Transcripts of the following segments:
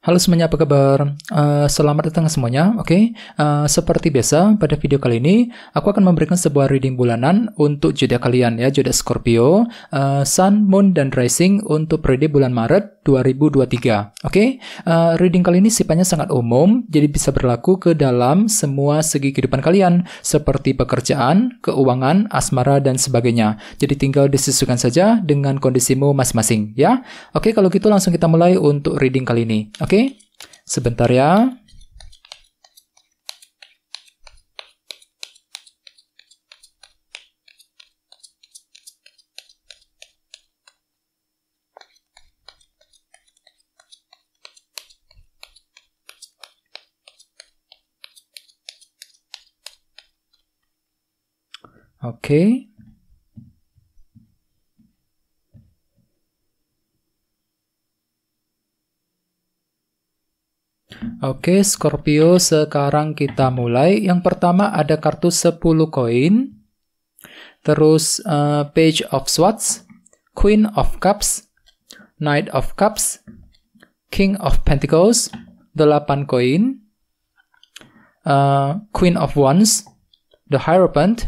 Halo semuanya, apa kabar? Uh, selamat datang semuanya. Oke, okay? uh, eh, seperti biasa pada video kali ini aku akan memberikan sebuah reading bulanan untuk jodoh kalian ya, jodoh Scorpio, uh, Sun, Moon, dan Rising untuk periode bulan Maret 2023. Oke, okay? uh, reading kali ini sifatnya sangat umum, jadi bisa berlaku ke dalam semua segi kehidupan kalian seperti pekerjaan, keuangan, asmara dan sebagainya. Jadi tinggal disesuaikan saja dengan kondisimu masing-masing ya. Oke, okay, kalau gitu langsung kita mulai untuk reading kali ini. Oke. Oke, sebentar ya. Oke, okay. Oke, Scorpio, sekarang kita mulai. Yang pertama ada kartu 10 koin. Terus uh, Page of Swords, Queen of Cups, Knight of Cups, King of Pentacles, 8 koin. Uh, Queen of Wands, The Hierophant,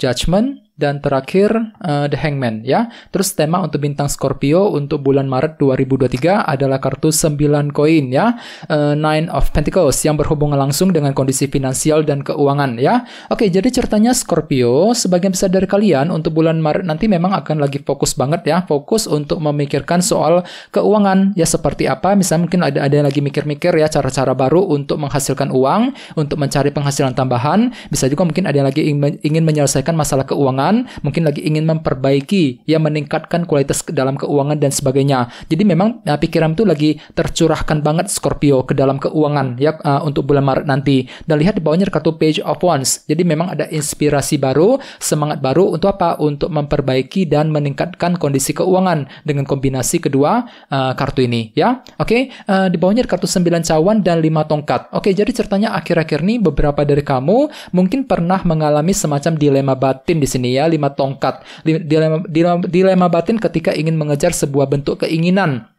Judgment, dan terakhir uh, The Hangman ya. Terus tema untuk bintang Scorpio untuk bulan Maret 2023 adalah kartu 9 koin ya, uh, Nine of Pentacles yang berhubungan langsung dengan kondisi finansial dan keuangan ya. Oke, jadi ceritanya Scorpio sebagian besar dari kalian untuk bulan Maret nanti memang akan lagi fokus banget ya, fokus untuk memikirkan soal keuangan ya seperti apa. Misalnya mungkin ada ada yang lagi mikir-mikir ya cara-cara baru untuk menghasilkan uang, untuk mencari penghasilan tambahan, bisa juga mungkin ada yang lagi ingin menyelesaikan masalah keuangan keuangan, mungkin lagi ingin memperbaiki, ya meningkatkan kualitas dalam keuangan dan sebagainya. Jadi memang uh, pikiran itu lagi tercurahkan banget Scorpio ke dalam keuangan ya uh, untuk bulan Maret nanti. Dan lihat di bawahnya kartu Page of Wands. Jadi memang ada inspirasi baru, semangat baru untuk apa? Untuk memperbaiki dan meningkatkan kondisi keuangan dengan kombinasi kedua uh, kartu ini ya. Oke, okay? uh, di bawahnya kartu 9 cawan dan 5 tongkat. Oke, okay, jadi ceritanya akhir-akhir ini beberapa dari kamu mungkin pernah mengalami semacam dilema batin di sini ya ya, lima tongkat, dilema, dilema, dilema batin ketika ingin mengejar sebuah bentuk keinginan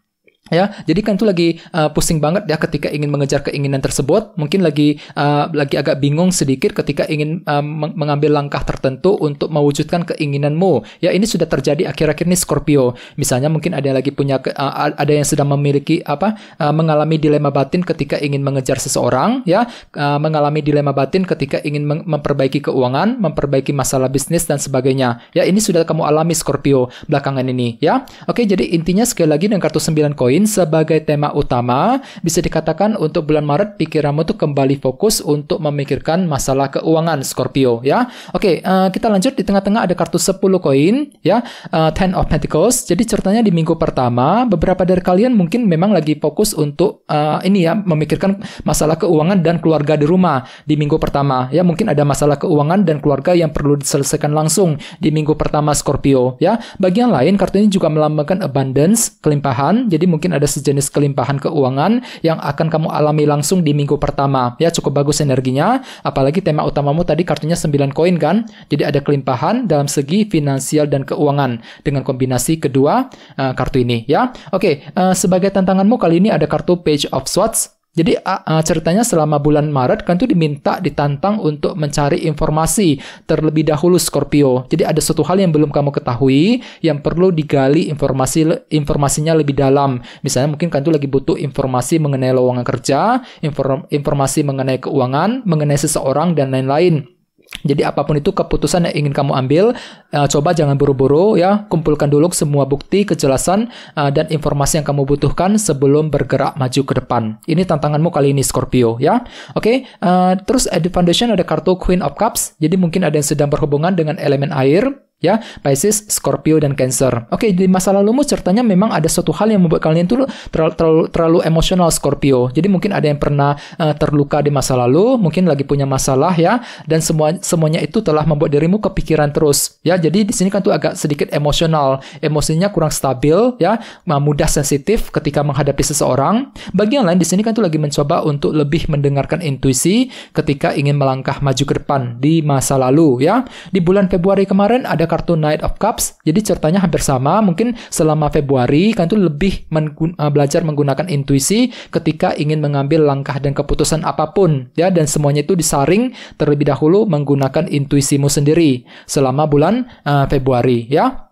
ya jadi kan itu lagi uh, pusing banget ya ketika ingin mengejar keinginan tersebut mungkin lagi uh, lagi agak bingung sedikit ketika ingin um, mengambil langkah tertentu untuk mewujudkan keinginanmu ya ini sudah terjadi akhir-akhir ini Scorpio misalnya mungkin ada yang lagi punya ke, uh, ada yang sedang memiliki apa uh, mengalami dilema batin ketika ingin mengejar seseorang ya uh, mengalami dilema batin ketika ingin memperbaiki keuangan memperbaiki masalah bisnis dan sebagainya ya ini sudah kamu alami Scorpio belakangan ini ya oke jadi intinya sekali lagi dengan kartu 9 koin lain sebagai tema utama, bisa dikatakan untuk bulan Maret pikiranmu tuh kembali fokus untuk memikirkan masalah keuangan Scorpio ya. Oke, uh, kita lanjut di tengah-tengah ada kartu 10 koin ya, uh, Ten of Pentacles. Jadi ceritanya di minggu pertama beberapa dari kalian mungkin memang lagi fokus untuk uh, ini ya memikirkan masalah keuangan dan keluarga di rumah di minggu pertama ya mungkin ada masalah keuangan dan keluarga yang perlu diselesaikan langsung di minggu pertama Scorpio ya. Bagian lain kartu ini juga melambangkan abundance, kelimpahan. Jadi mungkin mungkin ada sejenis kelimpahan keuangan yang akan kamu alami langsung di minggu pertama. Ya, cukup bagus energinya, apalagi tema utamamu tadi kartunya 9 koin kan? Jadi ada kelimpahan dalam segi finansial dan keuangan dengan kombinasi kedua uh, kartu ini ya. Oke, okay, uh, eh, sebagai tantanganmu kali ini ada kartu Page of Swords jadi ceritanya selama bulan Maret kan tuh diminta ditantang untuk mencari informasi terlebih dahulu Scorpio. Jadi ada satu hal yang belum kamu ketahui yang perlu digali informasi informasinya lebih dalam. Misalnya mungkin kan tuh lagi butuh informasi mengenai lowongan kerja, inform, informasi mengenai keuangan, mengenai seseorang dan lain-lain. Jadi apapun itu keputusan yang ingin kamu ambil, uh, coba jangan buru-buru ya, kumpulkan dulu semua bukti, kejelasan uh, dan informasi yang kamu butuhkan sebelum bergerak maju ke depan. Ini tantanganmu kali ini Scorpio ya. Oke, okay? uh, eh, terus at the foundation ada kartu Queen of Cups. Jadi mungkin ada yang sedang berhubungan dengan elemen air ya Pisces, Scorpio dan Cancer. Oke, okay, di masa lalumu ceritanya memang ada suatu hal yang membuat kalian tuh terlalu terlalu, terlalu emosional Scorpio. Jadi mungkin ada yang pernah uh, terluka di masa lalu, mungkin lagi punya masalah ya dan semua semuanya itu telah membuat dirimu kepikiran terus ya. Jadi di sini kan tuh agak sedikit emosional, emosinya kurang stabil ya, mudah sensitif ketika menghadapi seseorang. Bagi yang lain di sini kan tuh lagi mencoba untuk lebih mendengarkan intuisi ketika ingin melangkah maju ke depan di masa lalu ya. Di bulan Februari kemarin ada kartu Knight of Cups, jadi ceritanya hampir sama. Mungkin selama Februari kan itu lebih menggun, eh, belajar menggunakan intuisi ketika ingin mengambil langkah dan keputusan apapun, ya dan semuanya itu disaring terlebih dahulu menggunakan intuisimu sendiri selama bulan uh, Februari, ya.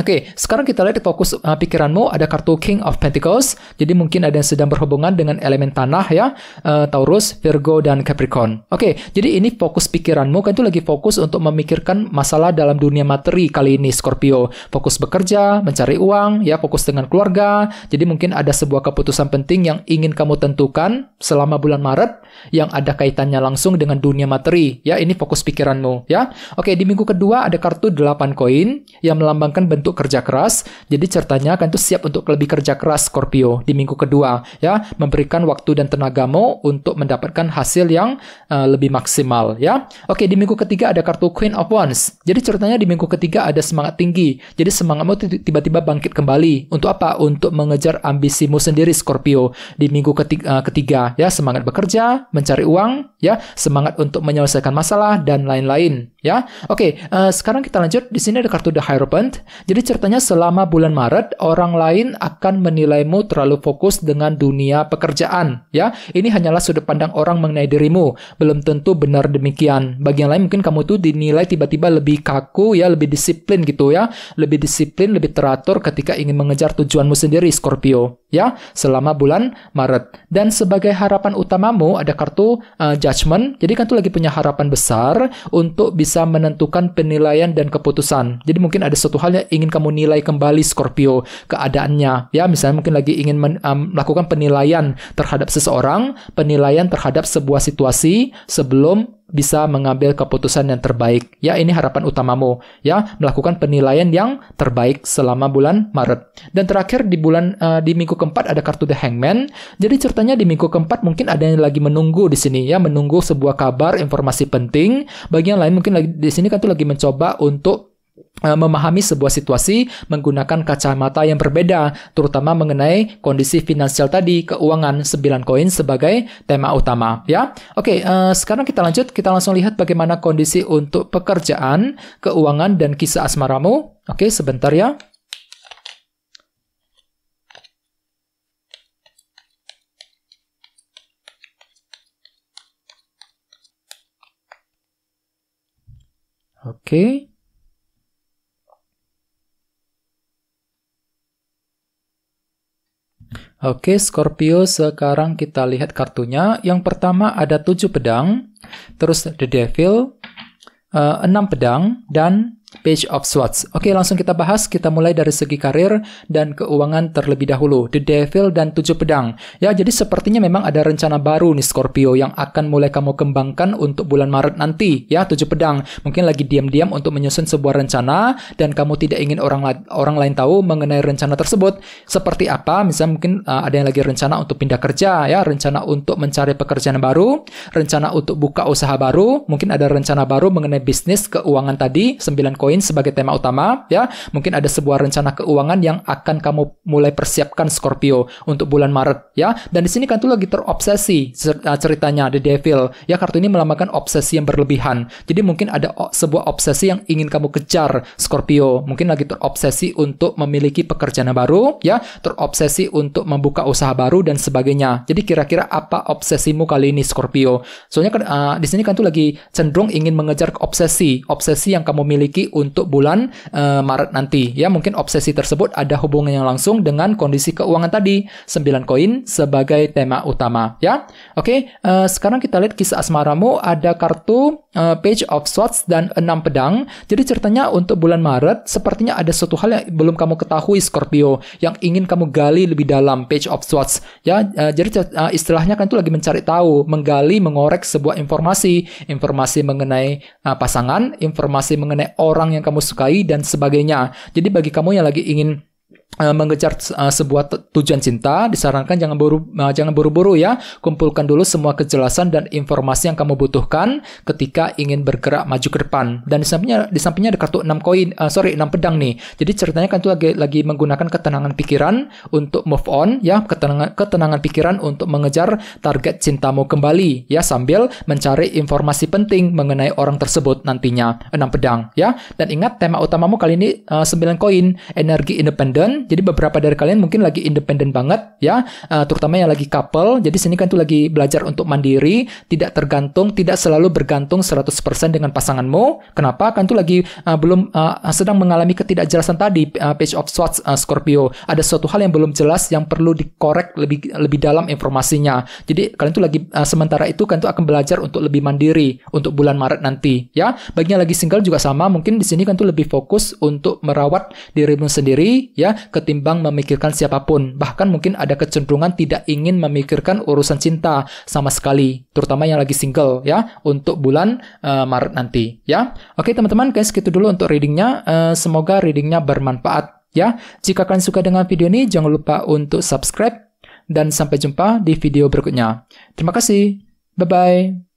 Oke, okay, sekarang kita lihat fokus uh, pikiranmu ada kartu King of Pentacles. Jadi mungkin ada yang sedang berhubungan dengan elemen tanah ya, uh, Taurus, Virgo dan Capricorn. Oke, okay, jadi ini fokus pikiranmu kan itu lagi fokus untuk memikirkan masalah dalam dunia materi kali ini Scorpio. Fokus bekerja, mencari uang, ya fokus dengan keluarga. Jadi mungkin ada sebuah keputusan penting yang ingin kamu tentukan selama bulan Maret yang ada kaitannya langsung dengan dunia materi. Ya, ini fokus pikiranmu ya. Oke, okay, di minggu kedua ada kartu 8 koin yang melambangkan bentuk kerja keras. Jadi ceritanya kan itu siap untuk lebih kerja keras Scorpio di minggu kedua ya, memberikan waktu dan tenagamu untuk mendapatkan hasil yang uh, lebih maksimal ya. Oke, di minggu ketiga ada kartu Queen of Wands. Jadi ceritanya di minggu ketiga ada semangat tinggi. Jadi semangatmu tiba-tiba bangkit kembali. Untuk apa? Untuk mengejar ambisimu sendiri Scorpio di minggu ketiga, uh, eh, ketiga ya, semangat bekerja, mencari uang ya, semangat untuk menyelesaikan masalah dan lain-lain ya. Oke, uh, sekarang kita lanjut. Di sini ada kartu The Hierophant. Jadi ceritanya selama bulan Maret orang lain akan menilaimu terlalu fokus dengan dunia pekerjaan, ya. Ini hanyalah sudut pandang orang mengenai dirimu. Belum tentu benar demikian. Bagi yang lain mungkin kamu tuh dinilai tiba-tiba lebih kaku ya, lebih disiplin gitu ya. Lebih disiplin, lebih teratur ketika ingin mengejar tujuanmu sendiri Scorpio, ya. Selama bulan Maret. Dan sebagai harapan utamamu ada kartu uh, eh, judgment. Jadi kan tuh lagi punya harapan besar untuk bisa menentukan penilaian dan keputusan. Jadi mungkin ada satu hal yang ingin kamu nilai kembali Scorpio keadaannya ya misalnya mungkin lagi ingin men, um, melakukan penilaian terhadap seseorang penilaian terhadap sebuah situasi sebelum bisa mengambil keputusan yang terbaik. Ya, ini harapan utamamu. Ya, melakukan penilaian yang terbaik selama bulan Maret. Dan terakhir di bulan uh, di minggu keempat ada kartu The Hangman. Jadi ceritanya di minggu keempat mungkin ada yang lagi menunggu di sini ya, menunggu sebuah kabar, informasi penting. Bagi yang lain mungkin lagi di sini kan tuh lagi mencoba untuk Eh, memahami sebuah situasi menggunakan kacamata yang berbeda, terutama mengenai kondisi finansial tadi, keuangan 9 koin sebagai tema utama, ya. Oke, uh, sekarang kita lanjut, kita langsung lihat bagaimana kondisi untuk pekerjaan, keuangan, dan kisah asmaramu. Oke, sebentar ya. Oke. Okay. Oke, Scorpio sekarang kita lihat kartunya. Yang pertama ada tujuh pedang, terus The Devil, eh, enam pedang, dan Page of Swords. Oke, langsung kita bahas. Kita mulai dari segi karir dan keuangan terlebih dahulu. The Devil dan Tujuh Pedang. Ya, jadi sepertinya memang ada rencana baru nih Scorpio yang akan mulai kamu kembangkan untuk bulan Maret nanti. Ya, Tujuh Pedang. Mungkin lagi diam-diam untuk menyusun sebuah rencana dan kamu tidak ingin orang la orang lain tahu mengenai rencana tersebut. Seperti apa? Misalnya mungkin uh, ada yang lagi rencana untuk pindah kerja, ya, rencana untuk mencari pekerjaan baru, rencana untuk buka usaha baru, mungkin ada rencana baru mengenai bisnis keuangan tadi, Sembilan koin sebagai tema utama ya. Mungkin ada sebuah rencana keuangan yang akan kamu mulai persiapkan Scorpio untuk bulan Maret ya. Dan di sini kan tuh lagi terobsesi ah, ceritanya The Devil. Ya kartu ini melambangkan obsesi yang berlebihan. Jadi mungkin ada sebuah obsesi yang ingin kamu kejar Scorpio. Mungkin lagi terobsesi untuk memiliki pekerjaan baru ya, terobsesi untuk membuka usaha baru dan sebagainya. Jadi kira-kira apa obsesimu kali ini Scorpio? Soalnya uh, di sini kan tuh lagi cenderung ingin mengejar obsesi, obsesi yang kamu miliki untuk bulan uh, Maret nanti. Ya, mungkin obsesi tersebut ada hubungannya langsung dengan kondisi keuangan tadi. 9 koin sebagai tema utama, ya. Oke, okay, uh, eh, sekarang kita lihat kisah asmaramu ada kartu uh, page of swords dan 6 pedang. Jadi ceritanya untuk bulan Maret sepertinya ada suatu hal yang belum kamu ketahui Scorpio yang ingin kamu gali lebih dalam page of swords, ya. Uh, jadi uh, istilahnya kan itu lagi mencari tahu, menggali, mengorek sebuah informasi, informasi mengenai uh, pasangan, informasi mengenai orang orang yang kamu sukai dan sebagainya. Jadi bagi kamu yang lagi ingin Eh, mengejar eh, sebuah tujuan cinta disarankan jangan buru eh, jangan buru-buru ya kumpulkan dulu semua kejelasan dan informasi yang kamu butuhkan ketika ingin bergerak maju ke depan dan di sampingnya di sampingnya ada kartu 6 koin uh, sorry 6 pedang nih jadi ceritanya kan itu lagi lagi menggunakan ketenangan pikiran untuk move on ya ketenangan ketenangan pikiran untuk mengejar target cintamu kembali ya sambil mencari informasi penting mengenai orang tersebut nantinya 6 pedang ya dan ingat tema utamamu kali ini uh, 9 koin energi independen jadi beberapa dari kalian mungkin lagi independen banget ya, uh, terutama yang lagi couple. Jadi sini kan tuh lagi belajar untuk mandiri, tidak tergantung, tidak selalu bergantung 100% dengan pasanganmu. Kenapa? Kan tuh lagi uh, belum uh, sedang mengalami ketidakjelasan tadi uh, page of swords uh, Scorpio. Ada suatu hal yang belum jelas yang perlu dikorek lebih lebih dalam informasinya. Jadi kalian tuh lagi uh, sementara itu kan tuh akan belajar untuk lebih mandiri untuk bulan Maret nanti ya. Bagi yang lagi single juga sama, mungkin di sini kan tuh lebih fokus untuk merawat dirimu sendiri ya ketimbang memikirkan siapapun. Bahkan mungkin ada kecenderungan tidak ingin memikirkan urusan cinta sama sekali, terutama yang lagi single ya, untuk bulan uh, Maret nanti ya. Oke teman-teman, guys gitu dulu untuk readingnya. Uh, semoga readingnya bermanfaat ya. Jika kalian suka dengan video ini, jangan lupa untuk subscribe dan sampai jumpa di video berikutnya. Terima kasih. Bye bye.